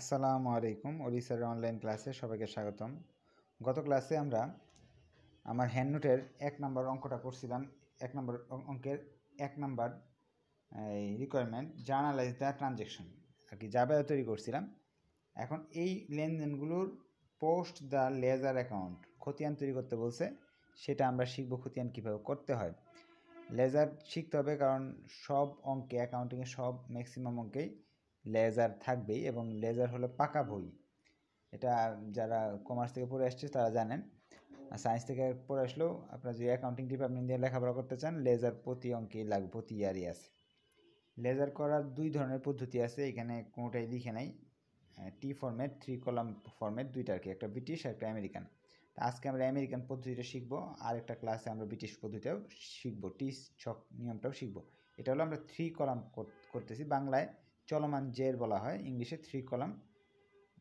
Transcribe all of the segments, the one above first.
আসসালামু আলাইকুম ওড়িশার অনলাইন ক্লাসে সবাইকে স্বাগতম গত ক্লাসে আমরা আমার হ্যান্ডনোটের এক নম্বর অঙ্কটা করছিলাম এক নম্বর অঙ্কের এক নম্বর রিকোয়ারমেন্ট জার্নালাইজ দ্য ট্রানজ্যাকশন আর কি জাবায় তৈরি করছিলাম এখন এই লেনদেনগুলোর পোস্ট দ্য লেজার অ্যাকাউন্ট খতিয়ান তৈরি করতে বলছে সেটা আমরা শিখব খতিয়ান কীভাবে করতে হয় লেজার শিখতে হবে কারণ সব অঙ্কে অ্যাকাউন্টিংয়ে সব ম্যাক্সিমাম অঙ্কেই লেজার থাকবেই এবং লেজার হলো পাকা বই এটা যারা কমার্স থেকে পড়ে আসছে তারা জানেন সায়েন্স থেকে পড়ে আসলেও আপনারা যে অ্যাকাউন্টিং ডিপার্টমেন্ট দিয়ে লেখাপড়া করতে চান লেজার প্রতি অঙ্কে লাগবে প্রতি ইয়ারই আছে লেজার করার দুই ধরনের পদ্ধতি আছে এখানে কোনোটাই লিখে নাই T format three column format দুইটা আর কি একটা ব্রিটিশ আর একটা আমেরিকান তা আজকে আমরা আমেরিকান পদ্ধতিটা শিখব আর একটা ক্লাসে আমরা ব্রিটিশ পদ্ধতিটাও শিখব টি ছক নিয়মটাও শিখব এটা হলো আমরা থ্রি কলাম করতেছি বাংলায় চলমান জের বলা হয় ইংলিশে থ্রি কলাম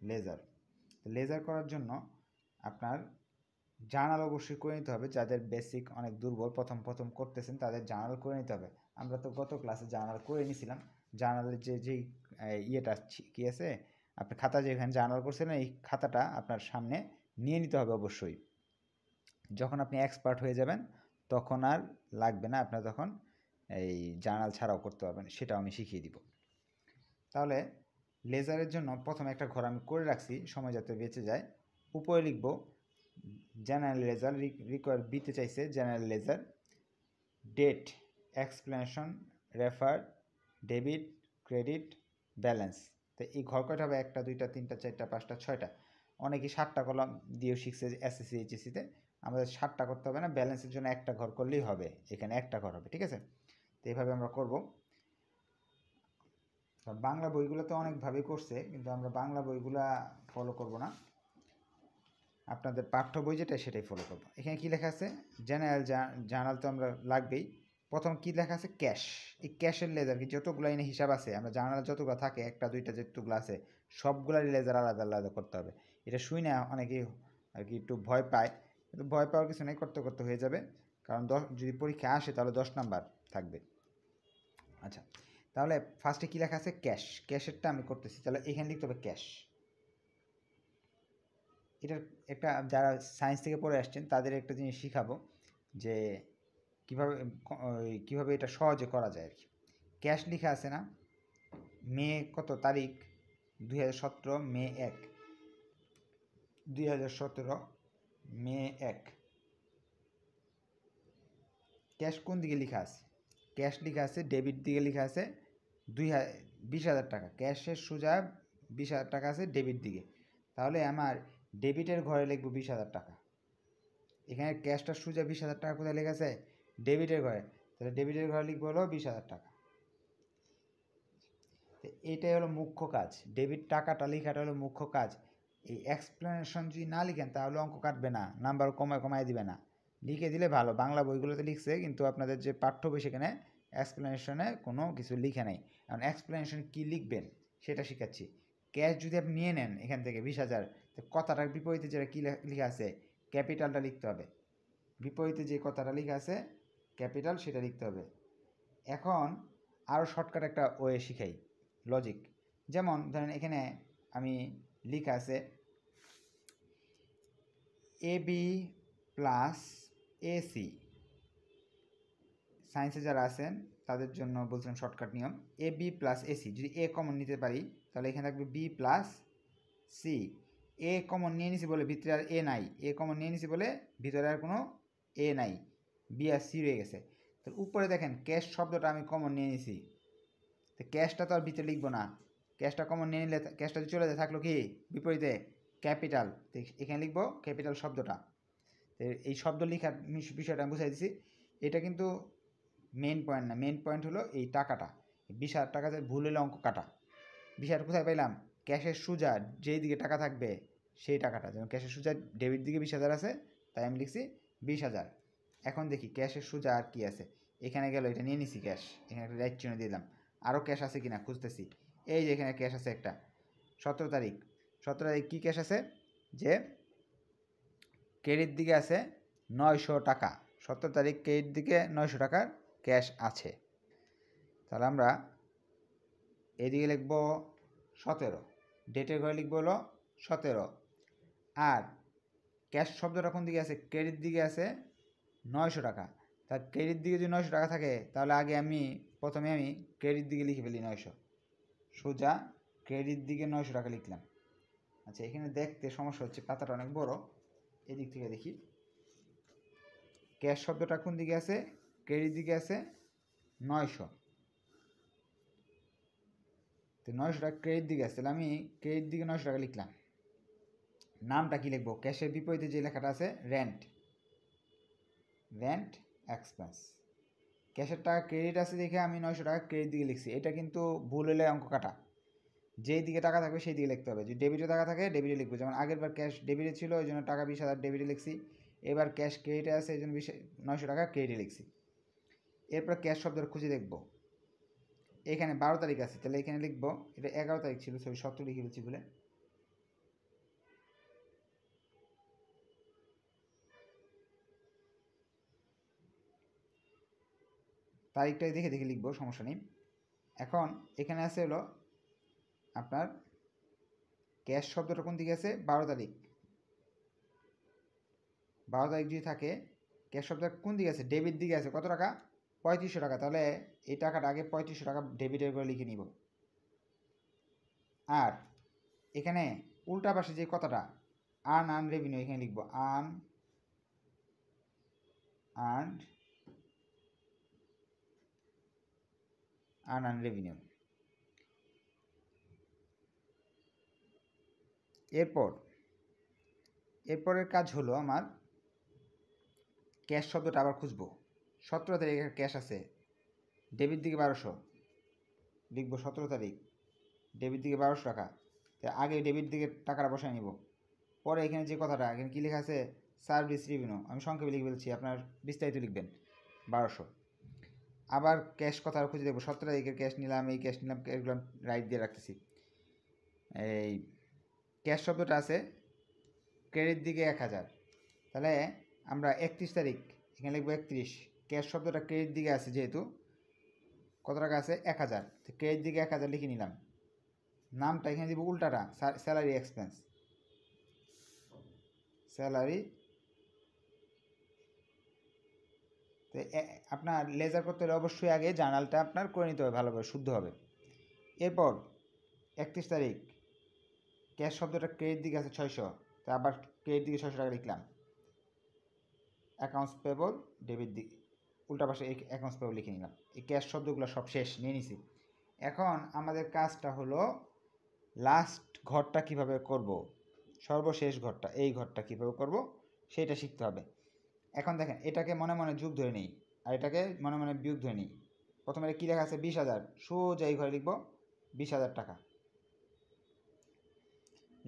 লেজার লেজার করার জন্য আপনার জার্নাল অবশ্যই করে নিতে হবে যাদের বেসিক অনেক দুর্বল প্রথম প্রথম করতেছেন তাদের জার্নাল করে নিতে হবে আমরা তো গত ক্লাসে জার্নাল করে নিয়েছিলাম জার্নালের যে যেই ইয়েটা কি আছে আপনার খাতা যেখানে জার্নাল করছিলেন এই খাতাটা আপনার সামনে নিয়ে নিতে হবে অবশ্যই যখন আপনি এক্সপার্ট হয়ে যাবেন তখন আর লাগবে না আপনার তখন এই জার্নাল ছাড়াও করতে পারবেন সেটাও আমি শিখিয়ে দিব তাহলে লেজারের জন্য প্রথমে একটা ঘর আমি করে রাখছি সময় যাতে বেঁচে যায় উপরে লিখব জেনারেল লেজার রিকোয়ার বিতে চাইছে general ledger date explanation refer debit credit balance তো এই ঘর কয়টা হবে একটা দুইটা তিনটা চারটা পাঁচটা ছয়টা অনেকেই সাতটা কলম দিয়েও শিখছে এসএসসি এইচএসিতে আমাদের সাতটা করতে হবে না ব্যালেন্সের জন্য একটা ঘর করলেই হবে এখানে একটা ঘর হবে ঠিক আছে তো এইভাবে আমরা করবো বাংলা বইগুলো তো অনেকভাবে করছে কিন্তু আমরা বাংলা বইগুলা ফলো করব না আপনাদের পাঠ্য বই যেটা সেটাই ফলো করব এখানে কি লেখা আছে জেনারেল জার্নাল তো আমরা লাগবেই প্রথম কি লেখা আছে ক্যাশ এই ক্যাশের লেজার কি যতগুলো এনে হিসাব আছে আমরা জার্নাল যতগুলো থাকে একটা দুইটা যতগুলো আছে সবগুলারই লেজার আলাদা আলাদা করতে হবে এটা শুই না অনেকেই আর কি একটু ভয় পায় কিন্তু ভয় পাওয়ার কিছু নেই করতে করতে হয়ে যাবে কারণ দশ যদি পরীক্ষা আসে তাহলে দশ নাম্বার থাকবে আচ্ছা তাহলে ফার্স্টে কী লেখা আছে ক্যাশ ক্যাশেরটা আমি করতেছি তাহলে এখানে লিখতে হবে ক্যাশ এটার একটা যারা সায়েন্স থেকে পড়ে আসছেন তাদের একটা জিনিস শিখাবো যে কিভাবে কিভাবে এটা সহজে করা যায় আর কি ক্যাশ লিখা আছে না মে কত তারিখ দুই মে এক দুই মে এক ক্যাশ কোন দিকে লিখা আছে ক্যাশ লিখা আছে ডেবিট দিকে লিখা আছে দুই বিশ হাজার টাকা ক্যাশের সোজা বিশ হাজার টাকা আছে ডেবিট দিকে তাহলে আমার ডেবিটের ঘরে লিখবো বিশ হাজার টাকা এখানে ক্যাশটা সোজা বিশ হাজার টাকা কোথায় লেখা আছে ডেবিটের ঘরে তাহলে ডেবিটের ঘরে লিখবো হলো বিশ হাজার টাকা এটাই হলো মুখ্য কাজ ডেবিট টাকাটা লেখাটা হলো মুখ্য কাজ এই এক্সপ্লেনেশন যদি না লিখেন তাহলে অঙ্ক কাটবে না নাম্বার কমায় কমায় দিবে না লিখে দিলে ভালো বাংলা বইগুলোতে লিখছে কিন্তু আপনাদের যে পাঠ্য বই সেখানে এক্সপ্লেনেশনে কোনো কিছু লিখে নাই এখন এক্সপ্লেনেশন কী লিখবেন সেটা শেখাচ্ছি ক্যাশ যদি আপনি নিয়ে নেন এখান থেকে বিশ হাজার কথাটার বিপরীতে যেটা কী লেখা আছে ক্যাপিটালটা লিখতে হবে বিপরীতে যে কথাটা লিখা আছে ক্যাপিটাল সেটা লিখতে হবে এখন আরও শর্টকাট একটা ওয়ে শিখাই লজিক যেমন ধরেন এখানে আমি লিখা আছে এ বি প্লাস এসি সায়েন্সে যারা আছেন তাদের জন্য বলছিলাম শর্টকাট নিয়ম A B plus A C যদি এ কমন নিতে পারি তাহলে এখানে থাকবে B plus C A common নিয়ে নিছি বলে ভিতরে আর এ নাই এ কমন নিয়ে নিছি বলে ভিতরে আর কোনো এ নাই বি আর সি রয়ে গেছে তো উপরে দেখেন ক্যাশ শব্দটা আমি কমন নিয়ে নিছি তো ক্যাশটা তো আর ভিতরে লিখবো না ক্যাশটা কমন নিয়ে নিলে ক্যাশটা চলে যায় থাকলো কি বিপরীতে ক্যাপিটাল তো এখানে লিখবো ক্যাপিটাল শব্দটা তো এই শব্দ লেখার বিষয়টা আমি বুঝাই দিছি এটা কিন্তু মেন পয়েন্ট না মেন পয়েন্ট হলো এই টাকাটা বিশ হাজার টাকা যে ভুল হলে অঙ্ক কাটা বিশ হাজার কোথায় পাইলাম ক্যাশের সুজা যেই দিকে টাকা থাকবে সেই টাকাটা যেমন ক্যাশের সুজা ডেবিট দিকে বিশ হাজার আছে তাই আমি লিখছি বিশ হাজার এখন দেখি ক্যাশের সুজা আর কি আছে এখানে গেল এটা নিয়ে নিছি ক্যাশ এখানে একটা রাইট চিহ্ন দিলাম আরও ক্যাশ আছে কিনা খুঁজতেছি এই যে এখানে ক্যাশ আছে একটা সতেরো তারিখ সতেরো তারিখ কী ক্যাশ আছে যে ক্রেডিট দিকে আছে নয়শো টাকা সতেরো তারিখ ক্রেডিট দিকে নয়শো টাকার ক্যাশ আছে তাহলে আমরা এদিকে লিখব সতেরো ডেটের ঘরে লিখবো হলো সতেরো আর ক্যাশ শব্দটা কোন দিকে আছে ক্রেডিট দিকে আছে নয়শো টাকা তা ক্রেডিট দিকে যদি নয়শো টাকা থাকে তাহলে আগে আমি প্রথমে আমি ক্রেডিট দিকে লিখে ফেলি নয়শো সোজা ক্রেডিট দিকে নয়শো টাকা লিখলাম আচ্ছা এখানে দেখতে সমস্যা হচ্ছে পাতাটা অনেক বড় এদিক থেকে দেখি ক্যাশ শব্দটা কোন দিকে আছে ক্যারির দিকে আছে নয়শো তো নয়শো টাকা ক্রেডিট দিকে আছে তাহলে আমি ক্রেডিট দিকে নয়শো টাকা লিখলাম নামটা কি লিখবো ক্যাশের বিপরীতে যে লেখাটা আছে রেন্ট রেন্ট এক্সপেন্স ক্যাশের টাকা ক্রেডিট আছে দেখে আমি নয়শো টাকা ক্রেডিট দিকে লিখছি এটা কিন্তু ভুল হলে অঙ্ক কাটা যেই দিকে টাকা থাকবে সেই দিকে লিখতে হবে যদি ডেবিটে টাকা থাকে ডেবিটে লিখবো যেমন আগেরবার ক্যাশ ডেবিটে ছিল ওই জন্য টাকা বিশ হাজার ডেবিটে লিখছি এবার ক্যাশ ক্রেডিটে আছে এই জন্য বিশ নয়শো টাকা ক্রেডিটে লিখছি এরপর ক্যাশ শব্দটা খুঁজে দেখব এখানে বারো তারিখ আছে তাহলে এখানে লিখব এটা এগারো তারিখ ছিল সরি সতেরো লিখে ফেলছি বলে তারিখটাই দেখে দেখে লিখবো সমস্যা নেই এখন এখানে আছে হলো আপনার ক্যাশ শব্দটা কোন দিকে আছে বারো তারিখ বারো তারিখ যদি থাকে ক্যাশ শব্দটা কোন দিকে আছে ডেবিট দিকে আছে কত টাকা পঁয়ত্রিশশো টাকা তাহলে এই টাকাটা আগে পঁয়ত্রিশশো টাকা ডেবিটের করে লিখে নিব আর এখানে উল্টা পাশে যে কথাটা আর্ন আর্ন রেভিনিউ এখানে লিখব earn earn earn earn revenue এরপর এরপরের কাজ হলো আমার ক্যাশ শব্দটা আবার খুঁজবো সতেরো তারিখ একটা ক্যাশ আছে ডেবিট দিকে বারোশো লিখব সতেরো তারিখ ডেবিট দিকে বারোশো টাকা তো আগে ডেবিট দিকে টাকাটা বসায় নিব পরে এখানে যে কথাটা এখানে কী লেখা আছে সার্ভিস রিভিনিউ আমি সংক্ষেপে লিখে ফেলছি আপনার বিস্তারিত লিখবেন বারোশো আবার ক্যাশ কথা খুঁজে দেখবো সতেরো তারিখের ক্যাশ নিলাম এই ক্যাশ নিলাম এগুলো রাইট দিয়ে রাখতেছি এই ক্যাশ শব্দটা আছে ক্রেডিট দিকে এক হাজার তাহলে আমরা একত্রিশ তারিখ এখানে লিখবো একত্রিশ ক্যাশ শব্দটা ক্রেডিট দিকে আছে যেহেতু কত টাকা আছে এক হাজার তো ক্রেডিট দিকে এক হাজার লিখে নিলাম নামটা এখানে দিব উল্টাটা স্যালারি এক্সপেন্স স্যালারি তো আপনার লেজার করতে হলে অবশ্যই আগে জার্নালটা আপনার করে নিতে হবে ভালোভাবে শুদ্ধ হবে এরপর একত্রিশ তারিখ ক্যাশ শব্দটা ক্রেডিট দিকে আছে ছয়শো তা আবার ক্রেডিট দিকে ছয়শো টাকা লিখলাম অ্যাকাউন্টস পেবল ডেবিট দিকে উল্টা পাশে অ্যাকাউন্টস পেবল লিখে নিলাম এই ক্যাশ শব্দগুলো সব শেষ নিয়ে নিছি এখন আমাদের কাজটা হলো লাস্ট ঘরটা কিভাবে করব। সর্বশেষ ঘরটা এই ঘরটা কিভাবে করব সেটা শিখতে হবে এখন দেখেন এটাকে মনে মনে যুগ ধরে নিই আর এটাকে মনে মনে বিয়োগ ধরে নিই প্রথমে কী লেখা আছে বিশ হাজার সোজা এই ঘরে লিখব বিশ হাজার টাকা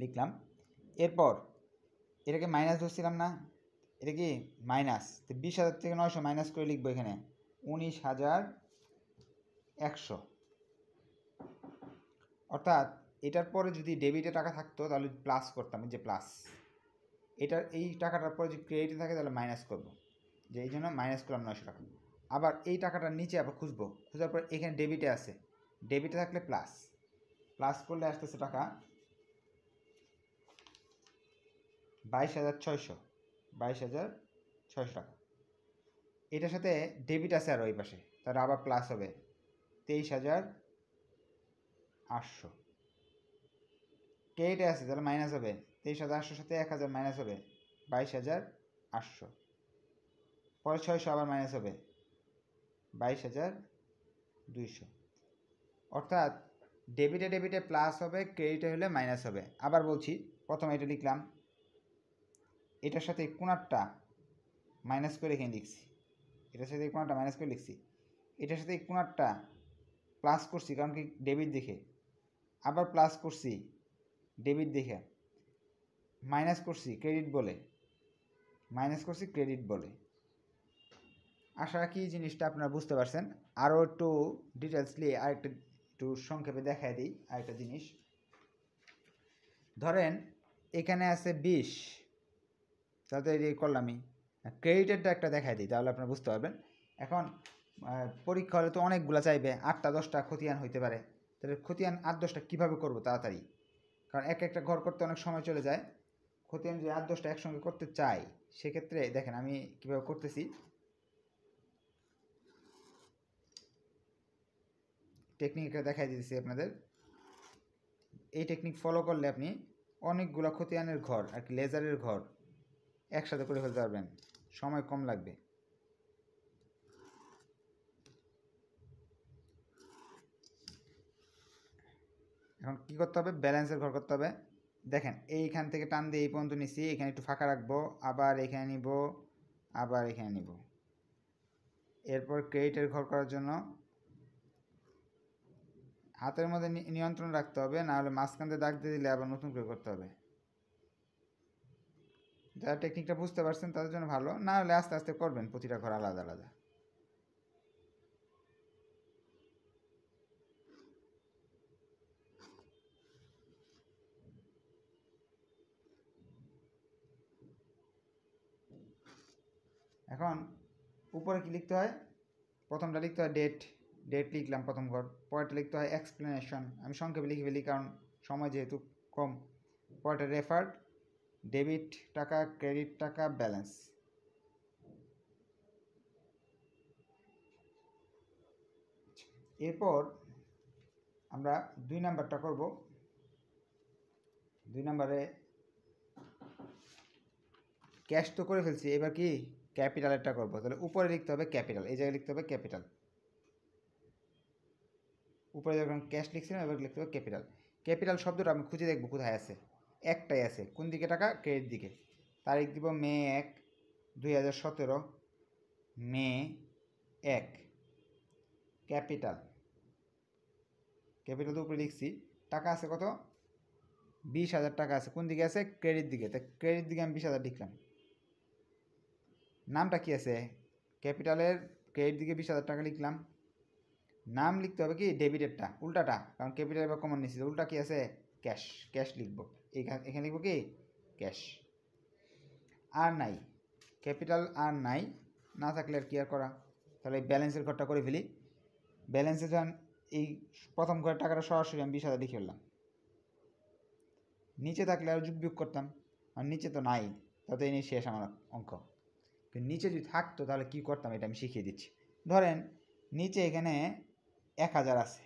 লিখলাম এরপর এটাকে মাইনাস ধরছিলাম না এটা কি মাইনাস তো বিশ হাজার থেকে নয়শো মাইনাস করে লিখবো এখানে উনিশ হাজার একশো অর্থাৎ এটার পরে যদি ডেবিটে টাকা থাকতো তাহলে প্লাস করতাম যে প্লাস এটার এই টাকাটার পরে যদি ক্রেডিটে থাকে তাহলে মাইনাস করবো যে এই জন্য মাইনাস করলাম নয়শো টাকা আবার এই টাকাটার নিচে আবার খুঁজবো খুঁজার পর এখানে ডেবিটে আছে ডেবিটে থাকলে প্লাস প্লাস করলে আসতেছে টাকা বাইশ হাজার ছয়শো বাইশ হাজার ছয়শো টাকা এটার সাথে ডেবিট আছে আর ওই পাশে তাহলে আবার প্লাস হবে তেইশ হাজার আটশো ক্রেডিটে আছে তাহলে মাইনাস হবে তেইশ হাজার আটশোর সাথে এক হাজার মাইনাস হবে বাইশ হাজার আটশো পরে ছয়শো আবার মাইনাস হবে বাইশ হাজার দুইশো অর্থাৎ ডেবিটে ডেবিটে প্লাস হবে ক্রেডিটে হলে মাইনাস হবে আবার বলছি প্রথমে এটা লিখলাম এটার সাথে কোনারটা মাইনাস করে এখানে লিখছি এটার সাথে কোনারটা মাইনাস করে লিখছি এটার সাথে কোনারটা প্লাস করছি কারণ কি ডেবিট দেখে আবার প্লাস করছি ডেবিট দেখে মাইনাস করছি ক্রেডিট বলে মাইনাস করছি ক্রেডিট বলে আশা রাখি জিনিসটা আপনারা বুঝতে পারছেন আরও একটু ডিটেলসলি আরেকটা একটু সংক্ষেপে দেখায় দিই আরেকটা জিনিস ধরেন এখানে আছে বিশ তাতে ইয়ে এই আমি ক্রেডিটেডটা একটা দেখাই দিই তাহলে আপনারা বুঝতে পারবেন এখন পরীক্ষা হলে তো অনেকগুলো চাইবে আটটা দশটা খতিয়ান হইতে পারে তাহলে খতিয়ান আট দশটা কীভাবে করবো তাড়াতাড়ি কারণ এক একটা ঘর করতে অনেক সময় চলে যায় খতিয়ান যদি আট দশটা একসঙ্গে করতে চাই সেক্ষেত্রে দেখেন আমি কীভাবে করতেছি টেকনিকটা দেখাই দিতেছি আপনাদের এই টেকনিক ফলো করলে আপনি অনেকগুলো খতিয়ানের ঘর আর কি লেজারের ঘর একসাথে করে ফেলতে পারবেন সময় কম লাগবে এখন কি করতে হবে ব্যালেন্সের ঘর করতে হবে দেখেন এইখান থেকে টান দিয়ে এই পর্যন্ত নিছি এখানে একটু ফাঁকা রাখবো আবার এখানে নিব আবার এখানে নিব এরপর ক্রেডিটের ঘর করার জন্য হাতের মধ্যে নিয়ন্ত্রণ রাখতে হবে নাহলে মাঝখান দিয়ে দাগ দিয়ে দিলে আবার নতুন করে করতে হবে যারা টেকনিকটা বুঝতে পারছেন তাদের জন্য ভালো না হলে আস্তে আস্তে করবেন প্রতিটা ঘর আলাদা আলাদা এখন উপরে কি লিখতে হয় প্রথমটা লিখতে হয় ডেট ডেট লিখলাম প্রথম ঘর পরেরটা লিখতে হয় এক্সপ্লেনেশন আমি সংক্ষেপে লিখে ফেলি কারণ সময় যেহেতু কম পরেরটা রেফার্ড ডেবিট টাকা ক্রেডিট টাকা ব্যালেন্স এরপর আমরা দুই নাম্বারটা করব দুই নাম্বারে ক্যাশ তো করে ফেলছি এবার কি ক্যাপিটালেরটা করব তাহলে উপরে লিখতে হবে ক্যাপিটাল এই জায়গায় লিখতে হবে ক্যাপিটাল উপরে যখন ক্যাশ লিখছিলাম এবার লিখতে হবে ক্যাপিটাল ক্যাপিটাল শব্দটা আমি খুঁজে দেখবো কোথায় আছে একটাই আছে কোন দিকে টাকা ক্রেডিট দিকে তারিখ দিব মে এক দুই হাজার সতেরো মে এক ক্যাপিটাল ক্যাপিটাল তো উপরে লিখছি টাকা আছে কত বিশ হাজার টাকা আছে কোন দিকে আছে ক্রেডিট দিকে তা ক্রেডিট দিকে আমি বিশ হাজার লিখলাম নামটা কি আছে ক্যাপিটালের ক্রেডিট দিকে বিশ হাজার টাকা লিখলাম নাম লিখতে হবে কি ডেবিটেরটা উল্টাটা কারণ ক্যাপিটাল বা কমন নিচ্ছি উল্টা কি আছে ক্যাশ ক্যাশ লিখবো এখানে লিখব কি ক্যাশ আর নাই ক্যাপিটাল আর নাই না থাকলে আর কি আর করা তাহলে ব্যালেন্সের ঘরটা করে ফেলি ব্যালেন্সে যান এই প্রথম ঘরের টাকাটা সরাসরি আমি বিশ হাজার লিখে ফেললাম নিচে থাকলে আর যুগ যুগ করতাম আর নিচে তো নাই তাতে এই নিয়ে শেষ আমার অঙ্ক নিচে যদি থাকতো তাহলে কি করতাম এটা আমি শিখিয়ে দিচ্ছি ধরেন নিচে এখানে এক হাজার আছে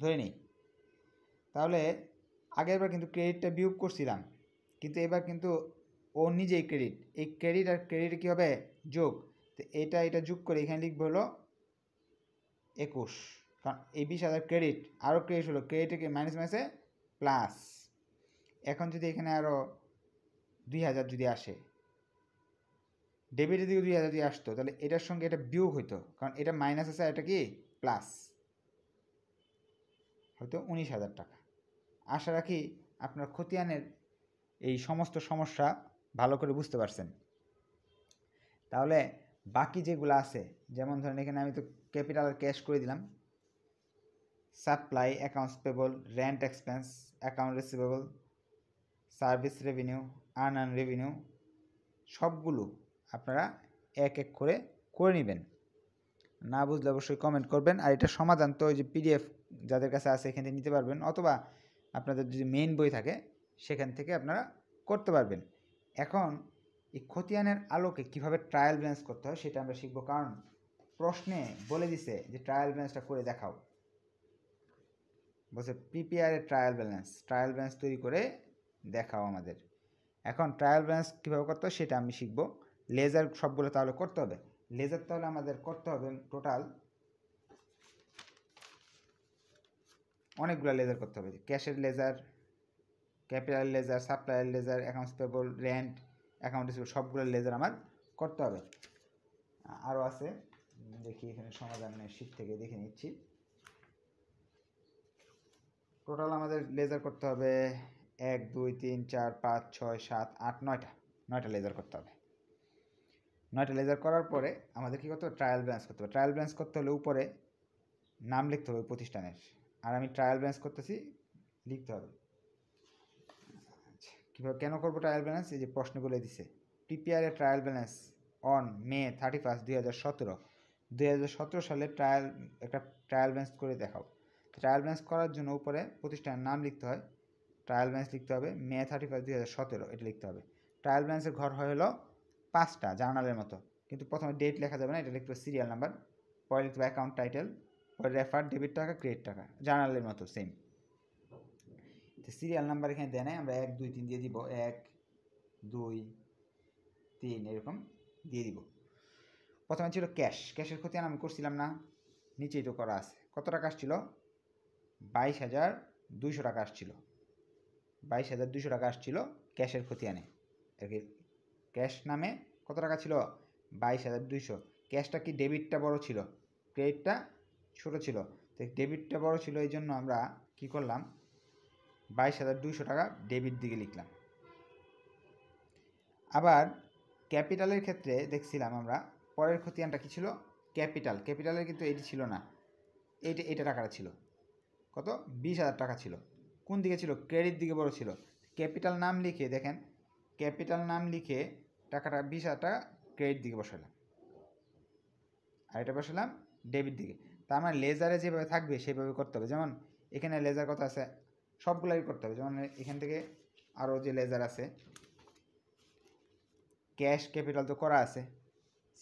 ধরে নিই তাহলে আগেরবার কিন্তু ক্রেডিটটা বিয়োগ করছিলাম কিন্তু এবার কিন্তু ও নিজেই ক্রেডিট এই ক্রেডিট আর ক্রেডিট কী হবে যোগ তো এটা এটা যোগ করে এখানে লিখবো হলো একুশ কারণ এই বিশ হাজার ক্রেডিট আরও ক্রেডিট হলো ক্রেডিটকে মাইনাস মাইনাসে প্লাস এখন যদি এখানে আরও দুই হাজার যদি আসে ডেবিটের দিকে দুই হাজার যদি আসতো তাহলে এটার সঙ্গে এটা বিয়োগ হইতো কারণ এটা মাইনাস আছে এটা কি প্লাস হয়তো উনিশ হাজার টাকা আশা রাখি আপনার খতিয়ানের এই সমস্ত সমস্যা ভালো করে বুঝতে পারছেন তাহলে বাকি যেগুলো আছে যেমন ধরেন এখানে আমি তো ক্যাপিটাল ক্যাশ করে দিলাম supply accounts payable rent expense account receivable service revenue earn আন রেভিনিউ সবগুলো আপনারা এক এক করে করে নেবেন না বুঝলে অবশ্যই কমেন্ট করবেন আর এটা সমাধান তো ওই যে পিডিএফ যাদের কাছে আছে এখান নিতে পারবেন অথবা আপনাদের যদি মেইন বই থাকে সেখান থেকে আপনারা করতে পারবেন এখন এই খতিয়ানের আলোকে কিভাবে ট্রায়াল ব্যালেন্স করতে হয় সেটা আমরা শিখব কারণ প্রশ্নে বলে দিছে যে ট্রায়াল ব্যালেন্সটা করে দেখাও বলছে প্রিপেয়ারে ট্রায়াল ব্যালেন্স ট্রায়াল ব্যালেন্স তৈরি করে দেখাও আমাদের এখন ট্রায়াল ব্যালেন্স কীভাবে করতে হয় সেটা আমি শিখব লেজার সবগুলো তাহলে করতে হবে লেজার তাহলে আমাদের করতে হবে টোটাল অনেকগুলো লেজার করতে হবে ক্যাশের ledger capital ledger supplier ledger accounts payable rent account সবগুলো লেজার আমার করতে হবে আরও আছে দেখি এখানে সমাধানের শীত থেকে দেখে নিচ্ছি টোটাল আমাদের লেজার করতে হবে এক দুই তিন চার পাঁচ ছয় সাত আট নয়টা নয়টা লেজার করতে হবে নয়টা লেজার করার পরে আমাদের কী করতে হবে ট্রায়াল ব্রাঞ্চ করতে হবে ট্রায়াল ব্রাঞ্চ করতে হলে উপরে নাম লিখতে হবে প্রতিষ্ঠানের আর আমি ট্রায়াল ব্যালেন্স করতেছি লিখতে হবে কীভাবে কেন করবো ট্রায়াল ব্যালেন্স এই যে প্রশ্নগুলো দিছে পিপিআর এর trial balance on May thirty first দুই হাজার সতেরো দুই হাজার সতেরো সালে ট্রায়াল একটা ট্রায়াল ব্যালেন্স করে দেখাও ট্রায়াল ব্যালেন্স করার জন্য উপরে প্রতিষ্ঠানের নাম লিখতে হয় ট্রায়াল ব্যালেন্স লিখতে হবে মে থার্টি ফার্স্ট দুই হাজার সতেরো এটা লিখতে হবে ট্রায়াল ব্যালেন্সের ঘর হলো পাঁচটা জার্নালের মতো কিন্তু প্রথমে ডেট লেখা যাবে না এটা লিখতে হবে সিরিয়াল নাম্বার পরে লিখতে হবে অ্যাকাউন্ট টাইটেল রেফার ডেবিট টাকা ক্রেডিট টাকা জার্নালের মতো সেম তো সিরিয়াল নাম্বার এখানে দেয় নাই আমরা এক দুই তিন দিয়ে দিব এক দুই তিন এরকম দিয়ে দিব প্রথমে ছিল ক্যাশ ক্যাশের খতিয়ান আমি করছিলাম না নিচেই তো করা আছে কত টাকা আসছিল বাইশ হাজার দুইশো টাকা আসছিল বাইশ হাজার দুইশো টাকা আসছিল ক্যাশের খতিয়ানে ক্যাশ নামে কত টাকা ছিল বাইশ হাজার দুইশো ক্যাশটা কি ডেবিটটা বড় ছিল ক্রেডিটটা ছোট ছিল তো ডেবিটটা বড় ছিল এই জন্য আমরা কি করলাম বাইশ হাজার দুইশো টাকা ডেবিট দিকে লিখলাম আবার ক্যাপিটালের ক্ষেত্রে দেখছিলাম আমরা পরের খতিয়ানটা কি ছিল ক্যাপিটাল ক্যাপিটালের কিন্তু এটি ছিল না এইটা এটা টাকাটা ছিল কত বিশ হাজার টাকা ছিল কোন দিকে ছিল ক্রেডিট দিকে বড় ছিল ক্যাপিটাল নাম লিখে দেখেন ক্যাপিটাল নাম লিখে টাকাটা বিশ হাজার টাকা ক্রেডিট দিকে বসালাম আর এটা বসালাম ডেবিট দিকে তার মানে লেজারে যেভাবে থাকবে সেভাবে করতে হবে যেমন এখানে লেজার কথা আছে সবগুলাই করতে হবে যেমন এখান থেকে আরও যে লেজার আছে ক্যাশ ক্যাপিটাল তো করা আছে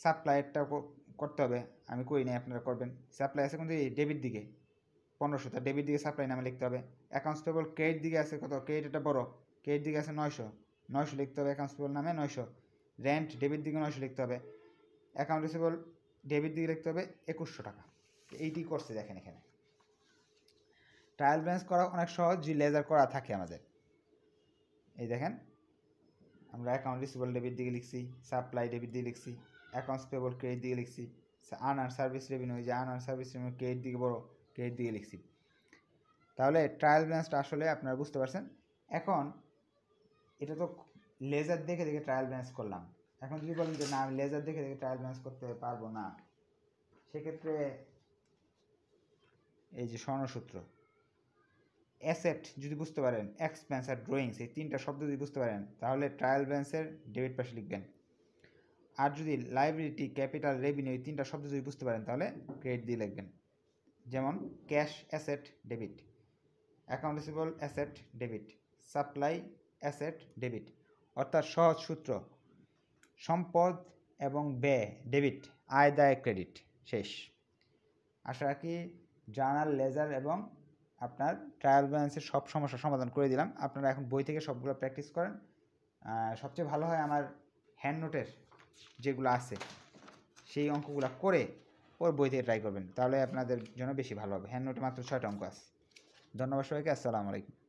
সাপ্লাইটাও করতে হবে আমি করি নাই আপনারা করবেন সাপ্লাই আছে কিন্তু ডেবিট দিকে পনেরোশো তার ডেবিট দিকে সাপ্লাই নামে লিখতে হবে অ্যাকাউন্টস পেবল ক্রেডিট দিকে আছে কত ক্রেডিট এটা বড় ক্রেডিট দিকে আছে নয়শো নয়শো লিখতে হবে অ্যাকাউন্টস নামে নয়শো রেন্ট ডেবিট দিকে নয়শো লিখতে হবে অ্যাকাউন্ট ডেবিট দিকে লিখতে হবে একুশশো টাকা এইটি করছে দেখেন এখানে ট্রায়াল ব্যালেন্স করা অনেক সহজ যে লেজার করা থাকে আমাদের এই দেখেন আমরা অ্যাকাউন্ট রিসিবল ডেবিট দিকে লিখছি সাপ্লাই ডেবিট দিয়ে লিখছি অ্যাকাউন্টস পেবল ক্রেডিট দিকে লিখছি আনার সার্ভিস রেভিনিউ যে আনার সার্ভিস রেভিনিউ ক্রেডিট দিকে বড় ক্রেডিট দিকে লিখছি তাহলে ট্রায়াল ব্যালেন্সটা আসলে আপনারা বুঝতে পারছেন এখন এটা তো লেজার দেখে দেখে ট্রায়াল ব্যালেন্স করলাম এখন যদি বলেন যে না আমি লেজার দেখে দেখে ট্রায়াল ব্যালেন্স করতে পারবো না সেক্ষেত্রে এই যে স্বর্ণসূত্র অ্যাসেট যদি বুঝতে পারেন এক্সপেন্স আর ড্রয়িংস এই তিনটা শব্দ যদি বুঝতে পারেন তাহলে ট্রায়াল ব্যালেন্সের ডেবিট পাশে লিখবেন আর যদি লাইব্রেরিটি ক্যাপিটাল রেভিনিউ এই তিনটা শব্দ যদি বুঝতে পারেন তাহলে ক্রেডিট দিয়ে লিখবেন যেমন cash asset debit account receivable asset debit supply asset debit অর্থাৎ সহজ সূত্র সম্পদ এবং ব্যয় ডেবিট আয় দায় ক্রেডিট শেষ আশা রাখি জার্নাল লেজার এবং আপনার ট্রায়াল ব্যালেন্সের সব সমস্যার সমাধান করে দিলাম আপনারা এখন বই থেকে সবগুলো প্র্যাকটিস করেন সবচেয়ে ভালো হয় আমার হ্যান্ড নোটের যেগুলো আছে সেই অঙ্কগুলো করে ওর বই থেকে ট্রাই করবেন তাহলে আপনাদের জন্য বেশি ভালো হবে হ্যান্ড নোটে মাত্র ছয়টা অঙ্ক আছে ধন্যবাদ সবাইকে আসসালামু আলাইকুম